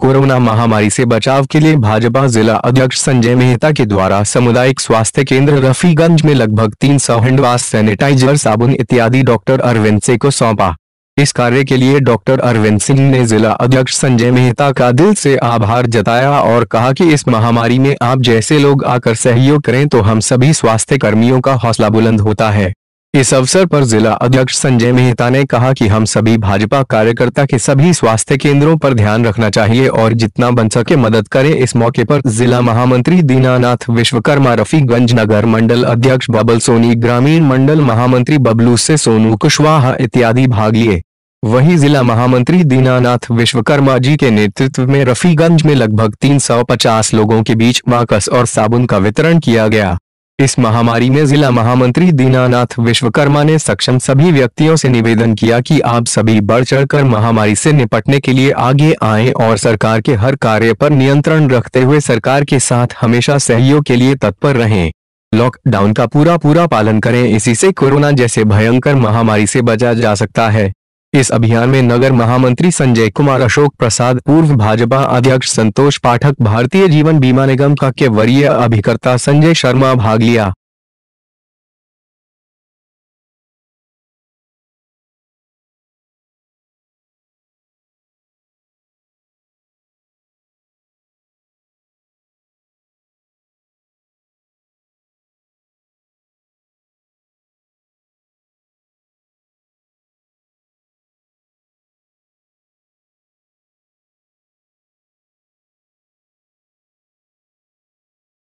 corona महामारी से बचाव के लिए भाजपा जिला अध्यक्ष संजय मेहता के द्वारा सामुदायिक स्वास्थ्य केंद्र रफीगंज में लगभग तीन सौ हैंडवाश सैनिटाइजर साबुन इत्यादि डॉक्टर अरविंद सिंह को सौंपा इस कार्य के लिए डॉक्टर अरविंद सिंह ने जिला अध्यक्ष संजय मेहता का दिल से आभार जताया और कहा कि इस महामारी में आप जैसे लोग आकर सहयोग करें तो हम सभी स्वास्थ्य कर्मियों का हौसला बुलंद होता है इस अवसर पर जिला अध्यक्ष संजय मेहता ने कहा कि हम सभी भाजपा कार्यकर्ता के सभी स्वास्थ्य केंद्रों पर ध्यान रखना चाहिए और जितना बन सके मदद करें इस मौके पर जिला महामंत्री दीनानाथ विश्वकर्मा रफीगंज नगर मंडल अध्यक्ष बबल सोनी ग्रामीण मंडल महामंत्री बबलू से सोनू कुशवाहा इत्यादि भाग लिए वहीं जिला महामंत्री दीनानाथ विश्वकर्मा जी के नेतृत्व में रफीगंज में लगभग तीन लोगों के बीच माकस और साबुन का वितरण किया गया इस महामारी में जिला महामंत्री दीनानाथ विश्वकर्मा ने सक्षम सभी व्यक्तियों से निवेदन किया कि आप सभी बढ़ चढ़कर महामारी से निपटने के लिए आगे आए और सरकार के हर कार्य पर नियंत्रण रखते हुए सरकार के साथ हमेशा सहयोग के लिए तत्पर रहें लॉकडाउन का पूरा पूरा पालन करें इसी से कोरोना जैसे भयंकर महामारी से बचा जा सकता है इस अभियान में नगर महामंत्री संजय कुमार अशोक प्रसाद पूर्व भाजपा अध्यक्ष संतोष पाठक भारतीय जीवन बीमा निगम का के वरीय अभिकर्ता संजय शर्मा भाग लिया